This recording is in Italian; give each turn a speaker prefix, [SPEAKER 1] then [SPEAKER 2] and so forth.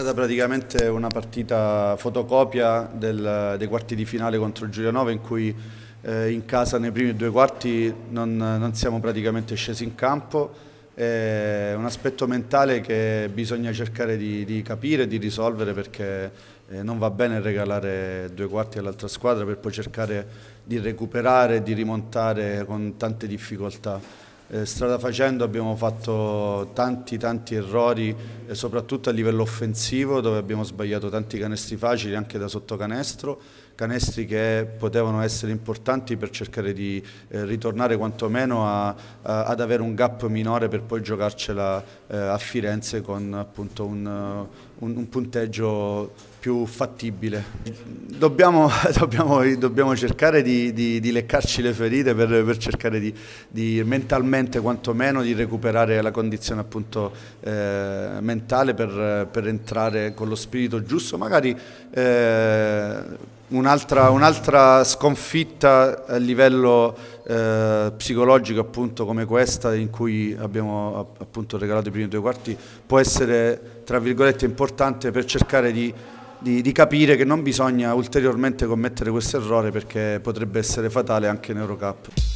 [SPEAKER 1] stata praticamente una partita fotocopia del, dei quarti di finale contro Giulianova in cui eh, in casa nei primi due quarti non, non siamo praticamente scesi in campo. È un aspetto mentale che bisogna cercare di, di capire, di risolvere perché eh, non va bene regalare due quarti all'altra squadra per poi cercare di recuperare, di rimontare con tante difficoltà. Eh, strada facendo abbiamo fatto tanti tanti errori e eh, soprattutto a livello offensivo dove abbiamo sbagliato tanti canestri facili anche da sotto canestro, canestri che potevano essere importanti per cercare di eh, ritornare quantomeno a, a, ad avere un gap minore per poi giocarcela eh, a Firenze con appunto un, un, un punteggio più fattibile. Dobbiamo, dobbiamo, dobbiamo cercare di, di, di, leccarci le ferite per, per cercare di, di mentalmente mentalmente quantomeno di recuperare la condizione appunto eh, mentale per, per, entrare con lo spirito giusto, magari eh, un'altra, un sconfitta a livello eh, psicologico appunto come questa in cui abbiamo appunto regalato i primi due quarti può essere tra virgolette importante per cercare di di, di, capire che non bisogna ulteriormente commettere questo errore perché potrebbe essere fatale anche in Eurocup.